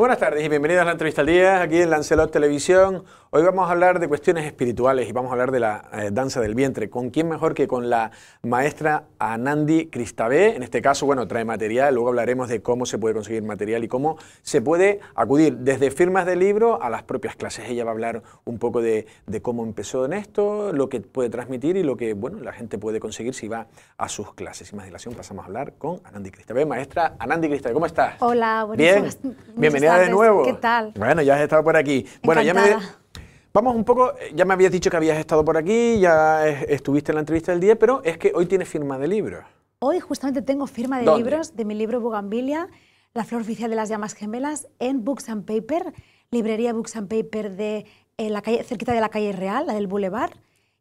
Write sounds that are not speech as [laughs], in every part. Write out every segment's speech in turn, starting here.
Buenas tardes y bienvenidos a la entrevista al día aquí en Lancelot Televisión. Hoy vamos a hablar de cuestiones espirituales y vamos a hablar de la eh, danza del vientre. ¿Con quién mejor que con la maestra Anandi Cristabé? En este caso, bueno, trae material, luego hablaremos de cómo se puede conseguir material y cómo se puede acudir desde firmas de libro a las propias clases. Ella va a hablar un poco de, cómo empezó en esto, lo que puede transmitir y lo que, bueno, la gente puede conseguir si va a sus clases. Sin más dilación, pasamos a hablar con Anandi Cristabé. Maestra Anandi Cristabé, ¿cómo estás? Hola, buenas Bien, bienvenida de nuevo. ¿Qué tal? Bueno, ya has estado por aquí. Bueno, ya me... Vamos un poco, ya me habías dicho que habías estado por aquí, ya estuviste en la entrevista del día, pero es que hoy tienes firma de libros. Hoy justamente tengo firma de libros de mi libro Bugambilia, La flor oficial de las llamas gemelas, en Books and Paper, librería Books and Paper de la calle, cerquita de la calle Real, la del Boulevard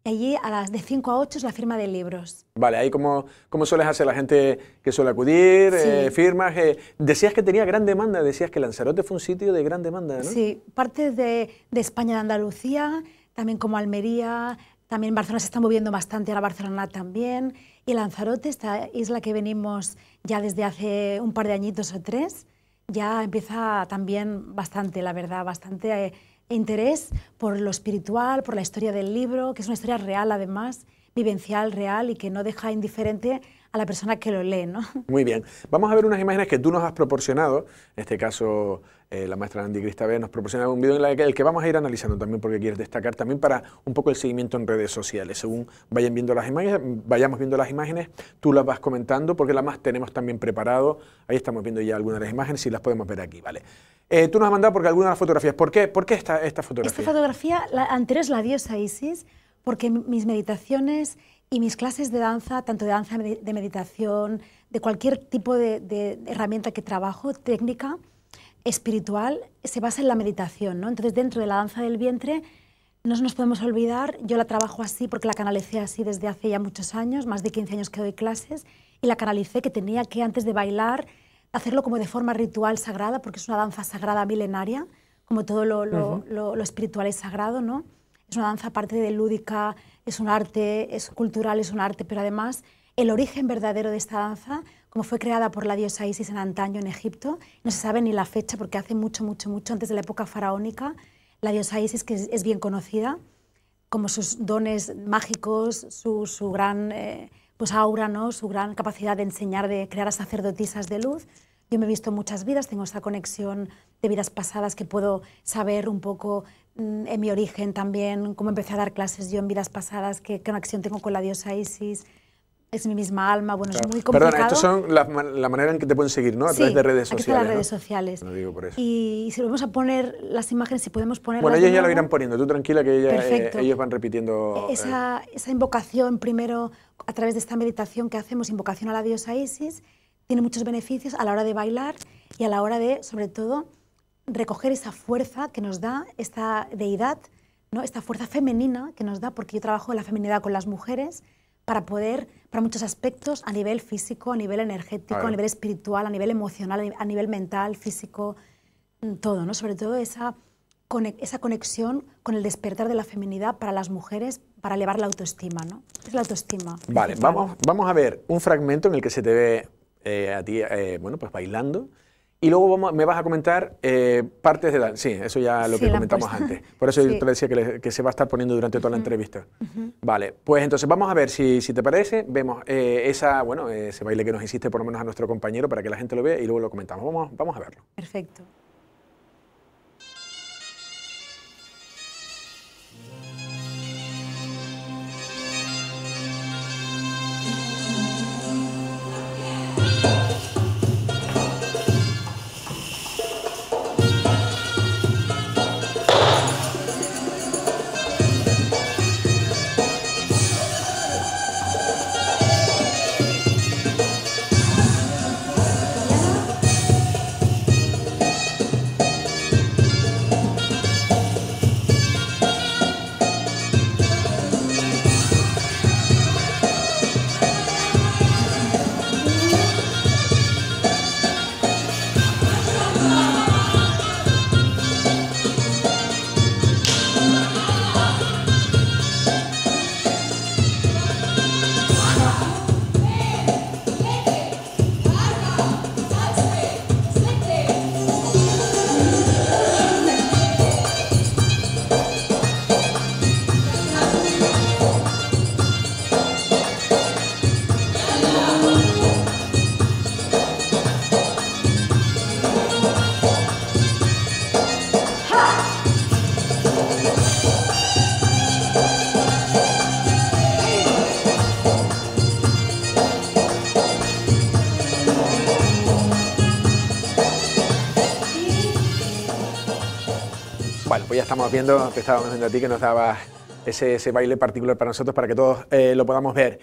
y allí a las de 5 a 8 es la firma de libros. Vale, ahí como, como sueles hacer la gente que suele acudir, eh, firmas. Eh, decías que tenía gran demanda, decías que Lanzarote fue un sitio de gran demanda, ¿no? Sí, parte de, de España, de Andalucía, también como Almería, también Barcelona se está moviendo bastante, ahora Barcelona también. Y Lanzarote, esta isla que venimos ya desde hace un par de añitos o tres, ya empieza también bastante, la verdad, bastante eh, interés por lo espiritual, por la historia del libro, que es una historia real además, vivencial, real y que no deja indiferente a la persona que lo lee, ¿no? [laughs] Muy bien. Vamos a ver unas imágenes que tú nos has proporcionado, en este caso eh, la maestra Andy B nos proporciona un video en el que vamos a ir analizando también porque quieres destacar también para un poco el seguimiento en redes sociales. Según vayan viendo las imágenes, vayamos viendo las imágenes, tú las vas comentando porque la más tenemos también preparado. Ahí estamos viendo ya algunas de las imágenes y las podemos ver aquí, ¿vale? Eh, tú nos has mandado porque algunas de las fotografías. ¿Por qué, ¿Por qué esta, esta fotografía? Esta fotografía, la anterior es la diosa Isis, porque mis meditaciones y mis clases de danza, tanto de danza, de meditación, de cualquier tipo de, herramienta que trabajo, técnica, espiritual, se basa en la meditación. ¿no? Entonces, dentro de la danza del vientre, no nos podemos olvidar, yo la trabajo así porque la canalicé así desde hace ya muchos años, más de 15 años que doy clases, y la canalicé que tenía que antes de bailar hacerlo como de forma ritual sagrada, porque es una danza sagrada milenaria, como todo lo, espiritual es sagrado, ¿no? Es una danza aparte de lúdica, es un arte, es cultural, es un arte, pero además el origen verdadero de esta danza, como fue creada por la diosa Isis en antaño en Egipto, no se sabe ni la fecha porque hace mucho, mucho, mucho antes de la época faraónica, la diosa Isis, que es, bien conocida, como sus dones mágicos, su, gran eh, pues aura, ¿no? su gran capacidad de enseñar, de crear a sacerdotisas de luz. Yo me he visto muchas vidas, tengo esta conexión de vidas pasadas que puedo saber un poco Mm, en mi origen también, cómo empecé a dar clases yo en vidas pasadas, qué conexión tengo con la diosa Isis es mi misma alma, bueno, es muy complicado. Perdona, estas son la, manera en que te pueden seguir, ¿no? A través de redes sociales. las redes sociales. Y, si si vamos a poner las imágenes, si podemos poner. Bueno, ellos ya lo irán poniendo, tú tranquila que eh, ellos van repitiendo. E-, eh. Esa, esa, invocación, primero, a través de esta meditación que hacemos, invocación a la diosa Isis, tiene muchos beneficios a la hora de bailar y a la hora de, sobre todo, recoger esa fuerza que nos da esta deidad, ¿no? esta fuerza femenina que nos da, porque yo trabajo en la feminidad con las mujeres, para poder, para muchos aspectos, a nivel físico, a nivel energético, a, nivel espiritual, a nivel emocional, a nivel mental, físico, mm, todo, Sobre todo esa, esa conexión con el despertar de la feminidad para las mujeres, para elevar la autoestima, ¿no? Es la autoestima. Vale, vamos, vamos a ver un fragmento en el que se te ve eh, a ti, eh, bueno, pues bailando. Y luego me vas a comentar eh, partes de Dan. Sí, eso ya lo que comentamos antes. Por eso yo te decía que, se va a estar poniendo durante toda la entrevista. Vale, pues entonces vamos a ver si, si te parece. Vemos eh, esa, bueno, eh, ese baile que nos hiciste por lo menos a nuestro compañero para que la gente lo vea y luego lo comentamos. Vamos, vamos a verlo. Perfecto. ya estamos viendo, que estábamos viendo a ti que nos daba ese, baile particular para nosotros para que todos eh, lo podamos ver.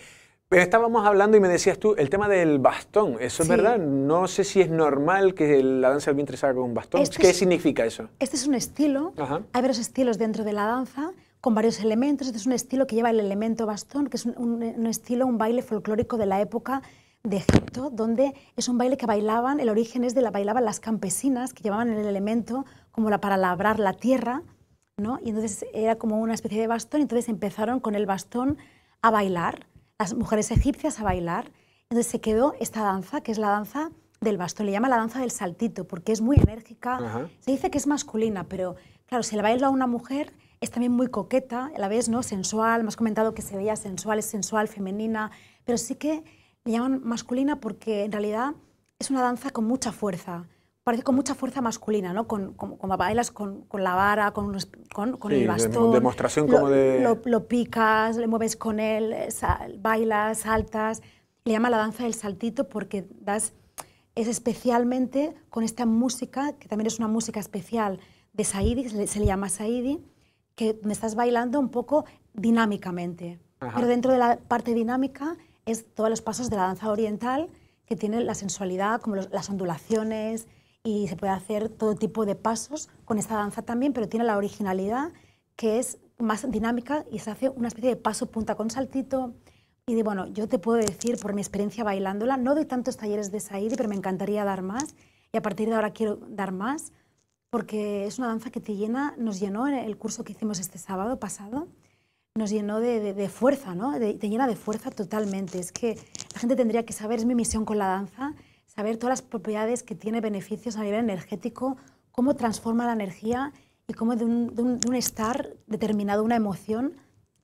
Pero estábamos hablando y me decías tú el tema del bastón, ¿eso es verdad? No sé si es normal que la danza del vientre se haga con un bastón. Este ¿Qué significa eso? Este es un estilo, hay varios estilos dentro de la danza con varios elementos, este es un estilo que lleva el elemento bastón, que es un, estilo, un baile folclórico de la época de Egipto, donde es un baile que bailaban, el origen es de la bailaban las campesinas, que llevaban el elemento como la, para labrar la tierra, ¿no? Y entonces era como una especie de bastón, y entonces empezaron con el bastón a bailar, las mujeres egipcias a bailar. Entonces se quedó esta danza, que es la danza del bastón, le llama la danza del saltito, porque es muy enérgica, se dice que es masculina, pero claro, si la baila una mujer es también muy coqueta, a la vez ¿no? sensual, me has comentado que se veía sensual, es sensual, femenina, pero sí que le llaman masculina porque en realidad es una danza con mucha fuerza, parece con mucha fuerza masculina, ¿no? Con, bailas con, con, la vara, con, con, el bastón. demostración como lo, de... Lo, lo, picas, le mueves con él, bailas, saltas. Le llama la danza del saltito porque das... Es especialmente con esta música, que también es una música especial de Saidi, se le, llama Saidi, que me estás bailando un poco dinámicamente. Pero dentro de la parte dinámica es todos los pasos de la danza oriental que tiene la sensualidad, como las ondulaciones, y se puede hacer todo tipo de pasos con esta danza también, pero tiene la originalidad que es más dinámica y se hace una especie de paso punta con saltito. Y de, bueno, yo te puedo decir por mi experiencia bailándola, no doy tantos talleres de Sairi, pero me encantaría dar más y a partir de ahora quiero dar más porque es una danza que te llena, nos llenó en el curso que hicimos este sábado pasado, nos llenó de, fuerza, ¿no? te llena de fuerza totalmente. Es que la gente tendría que saber, es mi misión con la danza, saber todas las propiedades que tiene beneficios a nivel energético, cómo transforma la energía y cómo de un, estar determinado, una emoción,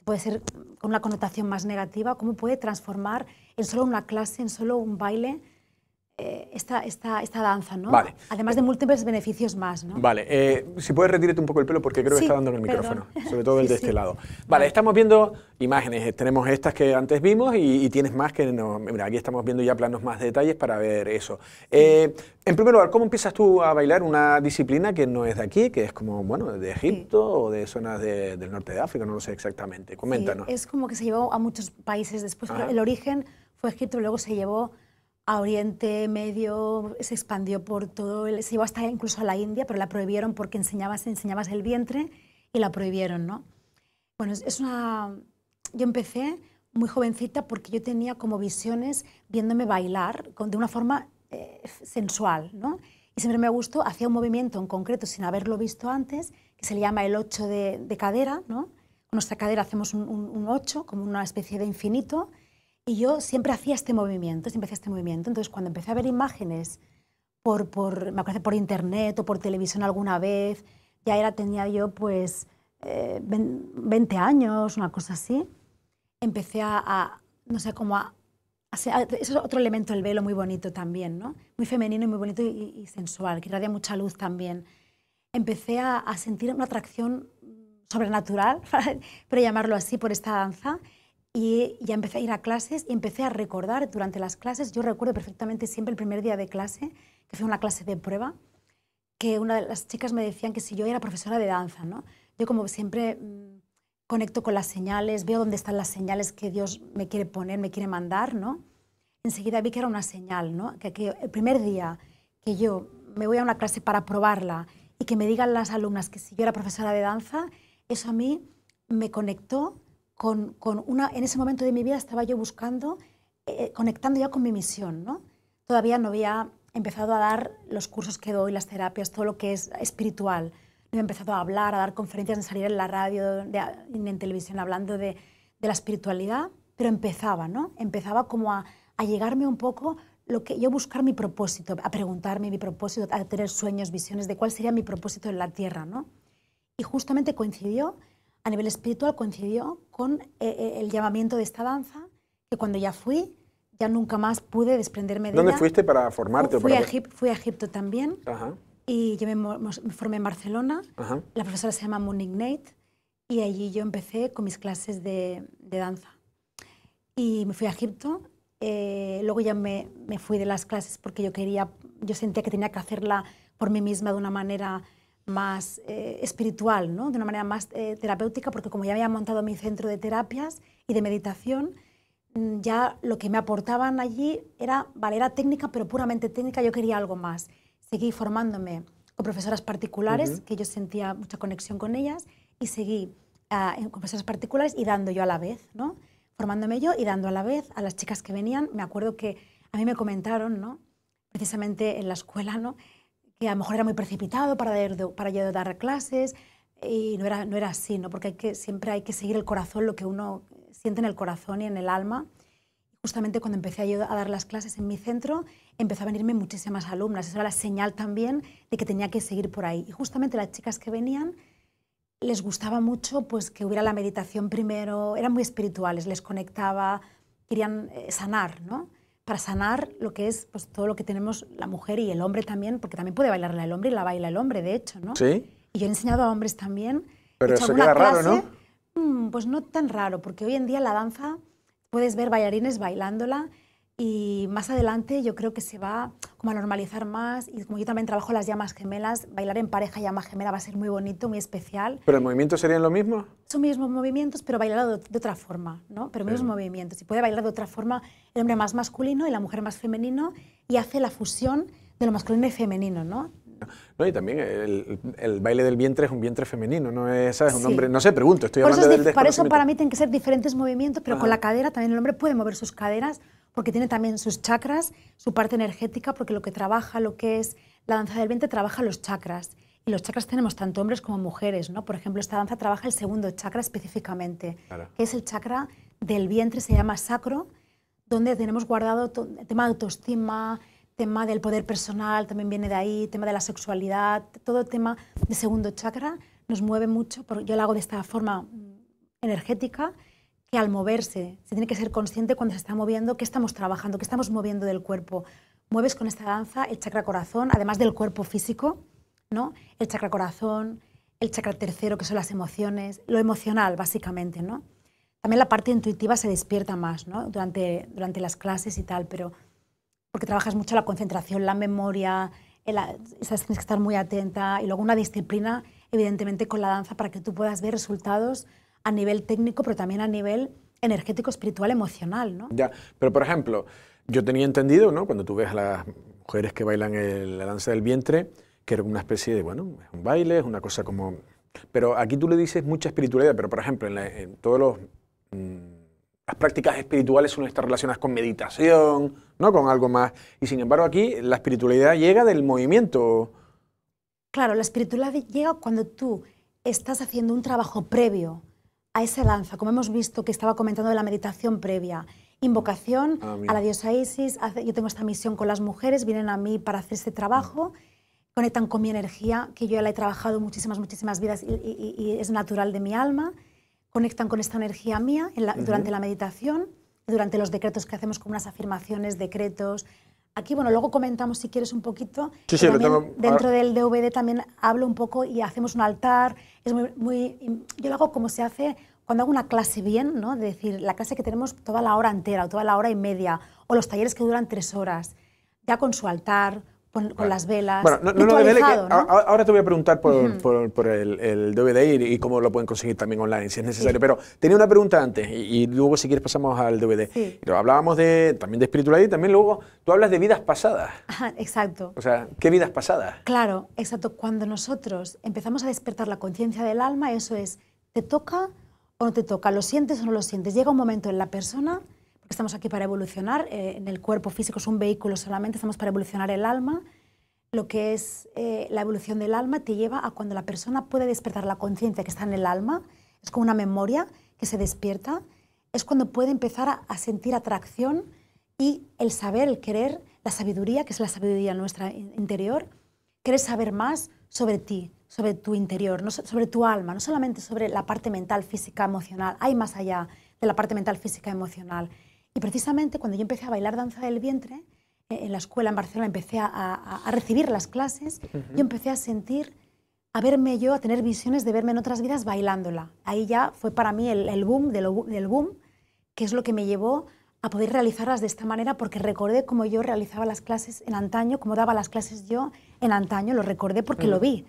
puede ser con una connotación más negativa, cómo puede transformar en solo una clase, en solo un baile, eh, esta, esta, danza, ¿no? Vale. Además de múltiples beneficios más, ¿no? Vale, eh, si puedes retírate un poco el pelo porque creo que está dando el micrófono, sobre todo el [laughs] de este lado. Vale, estamos viendo imágenes, tenemos estas que antes vimos y, tienes más que no. Mira, aquí estamos viendo ya planos más detalles para ver eso. Eh, en primer lugar, ¿cómo empiezas tú a bailar una disciplina que no es de aquí, que es como, bueno, de Egipto o de zonas del norte de África? No lo sé exactamente. Coméntanos. es como que se llevó a muchos países después. El origen fue Egipto, luego se llevó a Oriente Medio, se expandió por todo, se llevó hasta incluso a la India, pero la prohibieron porque enseñabas, el vientre y la prohibieron, ¿no? Bueno, es una... Yo empecé muy jovencita porque yo tenía como visiones viéndome bailar de una forma eh, sensual, ¿no? Y siempre me gustó, hacía un movimiento en concreto sin haberlo visto antes, que se le llama el ocho de, cadera, ¿no? Con nuestra cadera hacemos un, ocho, un como una especie de infinito, y yo siempre hacía este movimiento, siempre hacía este movimiento. Entonces, cuando empecé a ver imágenes por, por, me acuerdo por internet o por televisión alguna vez, ya era, tenía yo pues 20 eh, años, una cosa así, empecé a, no sé, cómo a, es otro elemento del velo muy bonito también, ¿no? Muy femenino y muy bonito y, sensual, que irradia mucha luz también. Empecé a, sentir una atracción sobrenatural, [laughs] para llamarlo así, por esta danza y ya empecé a ir a clases y empecé a recordar durante las clases, yo recuerdo perfectamente siempre el primer día de clase, que fue una clase de prueba, que una de las chicas me decían que si yo era profesora de danza, ¿no? Yo como siempre mm, conecto con las señales, veo dónde están las señales que Dios me quiere poner, me quiere mandar, ¿no? Enseguida vi que era una señal, ¿no? Que, que el primer día que yo me voy a una clase para probarla y que me digan las alumnas que si yo era profesora de danza, eso a mí me conectó una, en ese momento de mi vida estaba yo buscando, eh, eh, conectando ya con mi misión. Todavía no había empezado a dar los cursos que doy, las terapias, todo lo que es espiritual. No había empezado a hablar, a dar conferencias, a salir en la radio, en televisión, hablando de, la espiritualidad, pero empezaba, ¿no? Empezaba como a, a llegarme un poco lo que yo buscar mi propósito, a preguntarme mi propósito, a tener sueños, visiones de cuál sería mi propósito en la tierra, ¿no? Y justamente coincidió a nivel espiritual coincidió con eh, eh, el llamamiento de esta danza, que cuando ya fui, ya nunca más pude desprenderme de ¿Dónde fuiste para formarte? Fui, o A, fui a Egipto también y yo me, formé en Barcelona. La profesora se llama Monique Nate y allí yo empecé con mis clases de, danza. Y me fui a Egipto. Eh, luego ya me, me fui de las clases porque yo quería, yo sentía que tenía que hacerla por mí misma de una manera más eh, espiritual, ¿no? de una manera más eh, terapéutica, porque como ya había montado mi centro de terapias y de meditación, mm, ya lo que me aportaban allí era, vale, técnica, pero puramente técnica, yo quería algo más. Seguí formándome con profesoras particulares, que yo sentía mucha conexión con ellas, y seguí ah, con profesoras particulares y dando yo a la vez, ¿no? formándome yo y dando a la vez a las chicas que venían. Me acuerdo que a mí me comentaron, ¿no? precisamente en la escuela, ¿no? a lo mejor era muy precipitado para, de, para yo dar clases y no era, así, porque siempre hay que seguir el corazón, lo que uno siente en el corazón y en el alma. Justamente cuando empecé a dar las clases en mi centro, empezó a venirme muchísimas alumnas. Eso era la señal también de que tenía que seguir por ahí. Y justamente las chicas que venían les gustaba mucho pues, que hubiera la meditación primero, eran muy espirituales, les conectaba, querían eh, sanar, ¿no? para sanar lo que es pues, todo lo que tenemos la mujer y el hombre también, porque también puede bailarla el hombre y la baila el hombre, de hecho, ¿no? Sí. Y yo he enseñado a hombres también. Pero eso queda raro, ¿no? Mm, pues no tan raro, porque hoy en día la danza puedes ver bailarines bailándola y más adelante yo creo que se va como a normalizar más y como yo también trabajo las llamas gemelas, bailar en pareja llama gemela va a ser muy bonito, muy especial. ¿Pero el movimiento serían lo mismo? Son mismos movimientos, pero bailado de, otra forma, ¿no? Pero mismos movimientos. Y puede bailar de otra forma el hombre más masculino y la mujer más femenino y hace la fusión de lo masculino y femenino, ¿no? No, y también el, baile del vientre es un vientre femenino, no es, un hombre, no sé, pregunto, estoy hablando del Para eso para mí tienen que ser diferentes movimientos, pero con la cadera también el hombre puede mover sus caderas porque tiene también sus chakras, su parte energética, porque lo que trabaja, lo que es la danza del vientre, trabaja los chakras. Y los chakras tenemos tanto hombres como mujeres, ¿no? Por ejemplo, esta danza trabaja el segundo chakra específicamente, que es el chakra del vientre, se llama sacro, donde tenemos guardado el tema de autoestima, tema del poder personal, también viene de ahí, tema de la sexualidad, todo tema de segundo chakra nos mueve mucho, porque yo lo hago de esta forma mm, energética que al moverse se tiene que ser consciente cuando se está moviendo qué estamos trabajando, qué estamos moviendo del cuerpo. Mueves con esta danza el chakra corazón, además del cuerpo físico, ¿no? El chakra corazón, el chakra tercero, que son las emociones, lo emocional, básicamente, ¿no? También la parte intuitiva se despierta más, ¿no? Durante, durante las clases y tal, pero porque trabajas mucho la concentración, la memoria, tienes que estar muy atenta y luego una disciplina, evidentemente, con la danza para que tú puedas ver resultados a nivel técnico, pero también a nivel energético, espiritual, emocional, ¿no? Ya, pero por ejemplo, yo tenía entendido, ¿no? Cuando tú ves a las mujeres que bailan la danza del vientre, que era una especie de, bueno, es un baile, es una cosa como... Pero aquí tú le dices mucha espiritualidad, pero por ejemplo, en, la, todos los... Mm, las prácticas espirituales suelen estar relacionadas con meditación, ¿no? Con algo más. Y sin embargo aquí la espiritualidad llega del movimiento. Claro, la espiritualidad llega cuando tú estás haciendo un trabajo previo a esa lanza, como hemos visto que estaba comentando de la meditación previa. Invocación ah, a la diosa Isis, yo tengo esta misión con las mujeres, vienen a mí para hacer este trabajo, conectan con mi energía, que yo ya la he trabajado muchísimas, muchísimas vidas y, es natural de mi alma, conectan con esta energía mía durante la meditación, durante los decretos que hacemos con unas afirmaciones, decretos, Aquí, bueno, luego comentamos si quieres un poquito. dentro del DVD también hablo un poco y hacemos un altar. Es muy, yo lo hago como se hace cuando hago una clase bien, ¿no? decir, la clase que tenemos toda la hora entera o toda la hora y media, o los talleres que duran tres horas, ya con su altar, con, las velas. Bueno, no, no ahora te voy a preguntar por, el, DVD y, cómo lo pueden conseguir también online, si es necesario. Pero tenía una pregunta antes y, luego si quieres pasamos al DVD. Sí. Pero hablábamos de, también de espiritualidad y también luego tú hablas de vidas pasadas. exacto. O sea, ¿qué vidas pasadas? Claro, exacto. Cuando nosotros empezamos a despertar la conciencia del alma, eso es, ¿te toca o no te toca? ¿Lo sientes o no lo sientes? Llega un momento en la persona estamos aquí para evolucionar, eh, en el cuerpo físico es un vehículo solamente, estamos para evolucionar el alma. Lo que es eh, la evolución del alma te lleva a cuando la persona puede despertar la conciencia que está en el alma, es como una memoria que se despierta, es cuando puede empezar a, sentir atracción y el saber, el querer, la sabiduría, que es la sabiduría nuestra interior, querer saber más sobre ti, sobre tu interior, no sobre tu alma, no solamente sobre la parte mental, física, emocional, hay más allá de la parte mental, física, emocional. Y precisamente cuando yo empecé a bailar danza del vientre, eh, en la escuela en Barcelona empecé a, recibir las clases, yo empecé a sentir, a verme yo, a tener visiones de verme en otras vidas bailándola. Ahí ya fue para mí el, boom del, boom, que es lo que me llevó a poder realizarlas de esta manera, porque recordé cómo yo realizaba las clases en antaño, cómo daba las clases yo en antaño, lo recordé porque lo vi.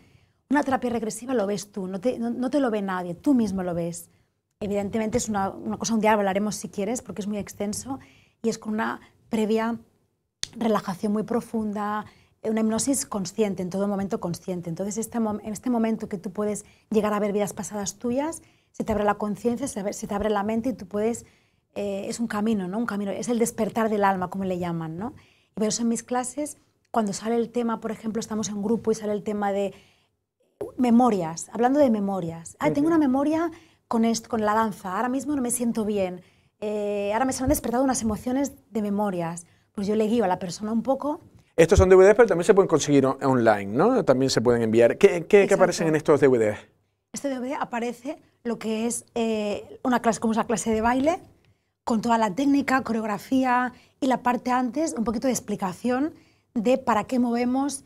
Una terapia regresiva lo ves tú, no te, no te lo ve nadie, tú mismo lo ves evidentemente es una, una, cosa, un día hablaremos si quieres, porque es muy extenso, y es con una previa relajación muy profunda, una hipnosis consciente, en todo momento consciente. Entonces, este, en este momento que tú puedes llegar a ver vidas pasadas tuyas, se te abre la conciencia, se te abre la mente y tú puedes... Eh, es un camino, ¿no? Un camino, es el despertar del alma, como le llaman, ¿no? Y por eso en mis clases, cuando sale el tema, por ejemplo, estamos en grupo y sale el tema de memorias, hablando de memorias. Ah, tengo una memoria con, la danza, ahora mismo no me siento bien, eh, ahora me se han despertado unas emociones de memorias, pues yo le guío a la persona un poco. Estos son DVDs, pero también se pueden conseguir online, ¿no? También se pueden enviar. ¿Qué, qué, aparecen en estos DVDs? Este DVD aparece lo que es eh, una clase, como es clase de baile, con toda la técnica, coreografía y la parte antes, un poquito de explicación de para qué movemos,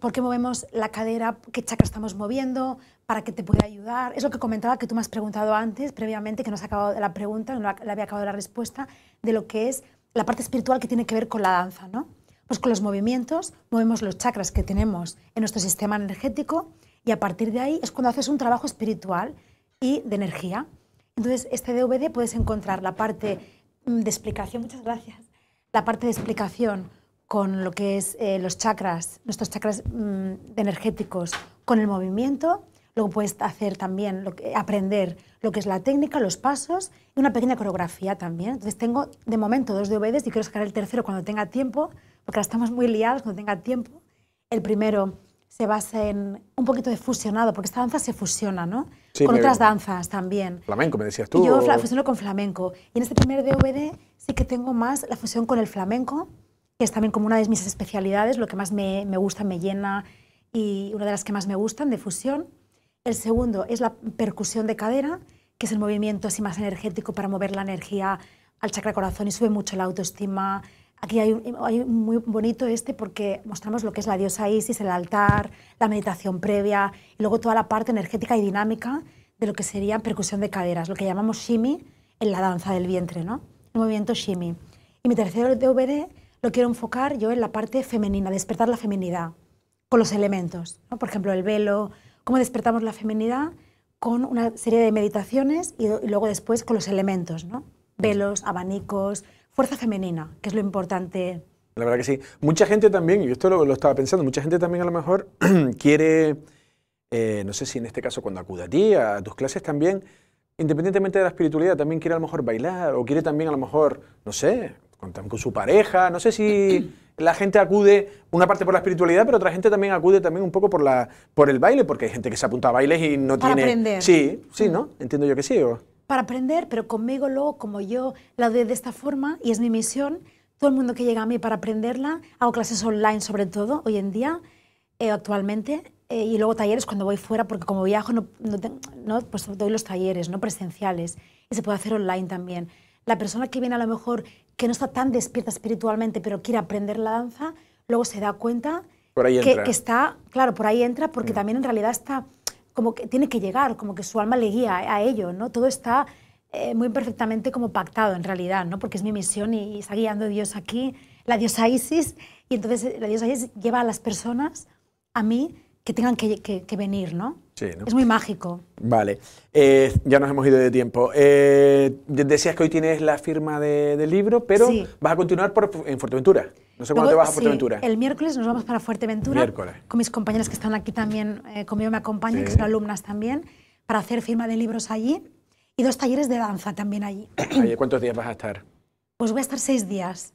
por qué movemos la cadera, qué chakra estamos moviendo, para que te pueda ayudar. Es lo que comentaba que tú me has preguntado antes, previamente, que no se ha acabado la pregunta, no le había acabado la respuesta, de lo que es la parte espiritual que tiene que ver con la danza, ¿no? Pues con los movimientos movemos los chakras que tenemos en nuestro sistema energético y a partir de ahí es cuando haces un trabajo espiritual y de energía. Entonces, este DVD puedes encontrar la parte mm, de explicación, muchas gracias, la parte de explicación con lo que es eh, los chakras, nuestros chakras mm, energéticos, con el movimiento. Luego puedes hacer también, aprender lo que es la técnica, los pasos y una pequeña coreografía también. Entonces tengo de momento dos DVDs y quiero sacar el tercero cuando tenga tiempo, porque ahora estamos muy liados cuando tenga tiempo. El primero se basa en un poquito de fusionado, porque esta danza se fusiona, ¿no? con otras danzas también. Flamenco, me decías tú. yo fusiono con flamenco. Y en este primer DVD sí que tengo más la fusión con el flamenco, que es también como una de mis especialidades, lo que más me, gusta, me llena y una de las que más me gustan de fusión. El segundo es la percusión de cadera, que es el movimiento así más energético para mover la energía al chakra corazón y sube mucho la autoestima. Aquí hay, muy bonito este porque mostramos lo que es la diosa Isis, el altar, la meditación previa y luego toda la parte energética y dinámica de lo que sería percusión de caderas, lo que llamamos shimi en la danza del vientre, ¿no? El movimiento shimi. Y mi tercero DVD lo quiero enfocar yo en la parte femenina, despertar la feminidad con los elementos. Por ejemplo, el velo, cómo despertamos la feminidad con una serie de meditaciones y, luego después con los elementos, ¿no? velos, abanicos, fuerza femenina, que es lo importante. La verdad que sí. Mucha gente también, y esto lo, estaba pensando, mucha gente también a lo mejor [clears throat] quiere, eh, no sé si en este caso cuando acude a ti, a tus clases también, independientemente de la espiritualidad, también quiere a lo mejor bailar o quiere también a lo mejor, no sé, con, su pareja. No sé si la gente acude, una parte por la espiritualidad, pero otra gente también acude también un poco por, la, por el baile, porque hay gente que se apunta a bailes y no Para tiene... Aprender. Sí, sí, ¿no? Entiendo yo que sí. Para aprender, pero conmigo luego, como yo la doy de esta forma, y es mi misión, todo el mundo que llega a mí para aprenderla, hago clases online sobre todo, hoy en día, eh, actualmente, eh, y luego talleres cuando voy fuera, porque como viajo, no, pues doy los talleres, no presenciales, y se puede hacer online también. La persona que viene a lo mejor que no está tan despierta espiritualmente, pero quiere aprender la danza, luego se da cuenta que, está, claro, por ahí entra, porque mm. también en realidad está como que tiene que llegar, como que su alma le guía a ello, ¿no? Todo está eh, muy perfectamente como pactado en realidad, ¿no? Porque es mi misión y, está guiando Dios aquí, la diosa Isis, y entonces la diosa Isis lleva a las personas, a mí, que tengan que venir, ¿no? Es muy mágico. Vale. Eh, ya nos hemos ido de tiempo. Eh, decías que hoy tienes la firma de, del libro, pero vas a continuar por, en Fuerteventura. No sé cuándo te vas a Fuerteventura. el miércoles nos vamos para Fuerteventura. Con mis compañeras que están aquí también, eh, conmigo me acompañan, que son alumnas también, para hacer firma de libros allí. Y dos talleres de danza también allí. [clears throat] ¿Cuántos días vas a estar? Pues voy a estar seis días.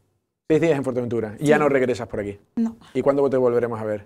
Seis días en Fuerteventura. ¿Y ya no regresas por aquí? No. ¿Y cuándo te volveremos a ver?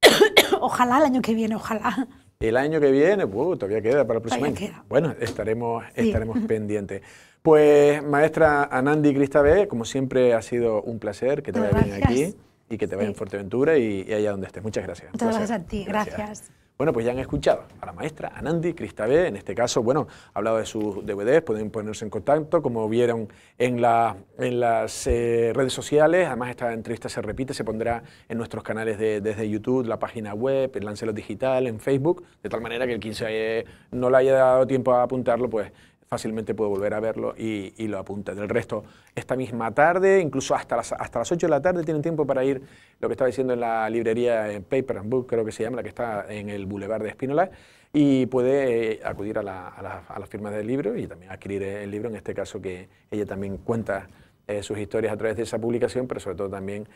[coughs] ojalá el año que viene, ojalá. El año que viene, uh, todavía queda para el próximo año. Bueno, estaremos, estaremos pendientes. Pues, maestra Anandi Cristabé, como siempre ha sido un placer que te vaya aquí y que te vaya en Fuerteventura y, allá donde estés. Muchas gracias. Muchas gracias a ti. gracias. Bueno, pues ya han escuchado a la maestra, a Nandi Cristabé, en este caso, bueno, ha hablado de sus DVDs, pueden ponerse en contacto, como vieron en, las eh, redes sociales, además esta entrevista se repite, se pondrá en nuestros canales de, desde YouTube, la página web, en Lancelot Digital, en Facebook, de tal manera que el 15 eh, no le haya dado tiempo a apuntarlo, pues fácilmente puedo volver a verlo y, lo apunta. Del resto, esta misma tarde, incluso hasta las, hasta las 8 de la tarde, tienen tiempo para ir, lo que estaba diciendo en la librería Paper and Book, creo que se llama, la que está en el Boulevard de Espínola, y puede eh, acudir a la, a, firma del libro y también adquirir eh, el libro, en este caso que ella también cuenta eh, sus historias a través de esa publicación, pero sobre todo también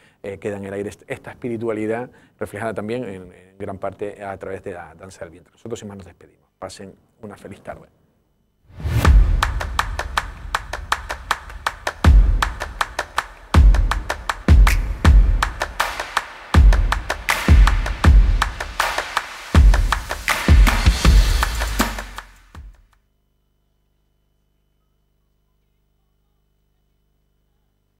queda en el aire esta espiritualidad reflejada también en, gran parte a través de la danza del vientre. Nosotros y más nos despedimos. Pasen una feliz tarde.